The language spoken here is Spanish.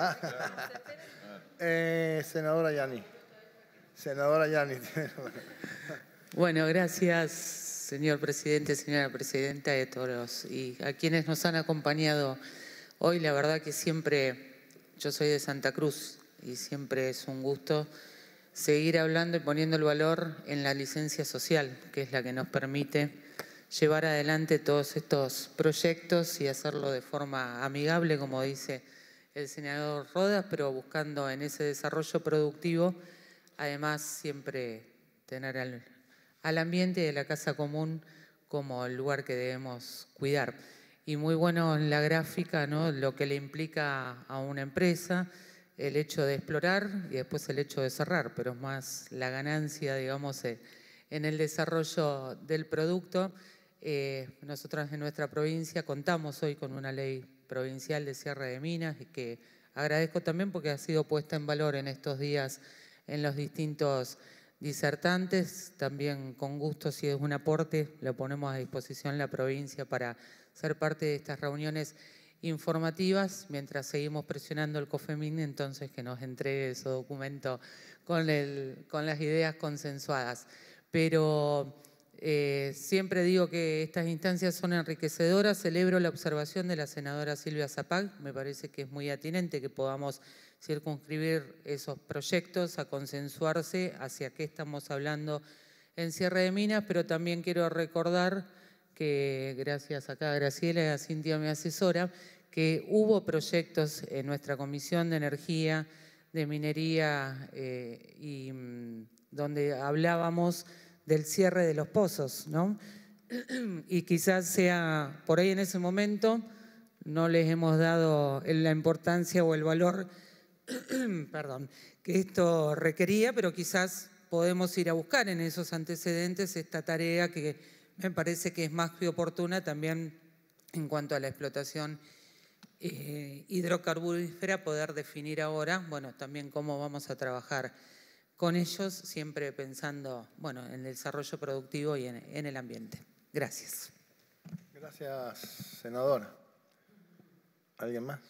Eh, senadora Yani. Senadora Yani. bueno, gracias, señor presidente, señora presidenta de todos. y a quienes nos han acompañado hoy. La verdad que siempre, yo soy de Santa Cruz y siempre es un gusto seguir hablando y poniendo el valor en la licencia social, que es la que nos permite llevar adelante todos estos proyectos y hacerlo de forma amigable, como dice el senador Rodas, pero buscando en ese desarrollo productivo, además siempre tener al, al ambiente de la casa común como el lugar que debemos cuidar. Y muy bueno en la gráfica, ¿no? lo que le implica a una empresa el hecho de explorar y después el hecho de cerrar, pero es más la ganancia, digamos, eh, en el desarrollo del producto. Eh, nosotros en nuestra provincia contamos hoy con una ley provincial de Sierra de Minas que agradezco también porque ha sido puesta en valor en estos días en los distintos disertantes. También con gusto, si es un aporte, lo ponemos a disposición la provincia para ser parte de estas reuniones informativas mientras seguimos presionando el COFEMIN, entonces que nos entregue su documento con, el, con las ideas consensuadas. Pero eh, siempre digo que estas instancias son enriquecedoras. Celebro la observación de la senadora Silvia Zapag. Me parece que es muy atinente que podamos circunscribir esos proyectos a consensuarse hacia qué estamos hablando en cierre de minas, pero también quiero recordar que, gracias acá a Graciela y a Cintia, mi asesora, que hubo proyectos en nuestra Comisión de Energía, de Minería, eh, y mm, donde hablábamos del cierre de los pozos, ¿no? Y quizás sea por ahí en ese momento no les hemos dado la importancia o el valor perdón, que esto requería, pero quizás podemos ir a buscar en esos antecedentes esta tarea que me parece que es más que oportuna también en cuanto a la explotación eh, hidrocarburífera, poder definir ahora, bueno, también cómo vamos a trabajar con ellos, siempre pensando bueno, en el desarrollo productivo y en, en el ambiente. Gracias. Gracias, senadora. ¿Alguien más?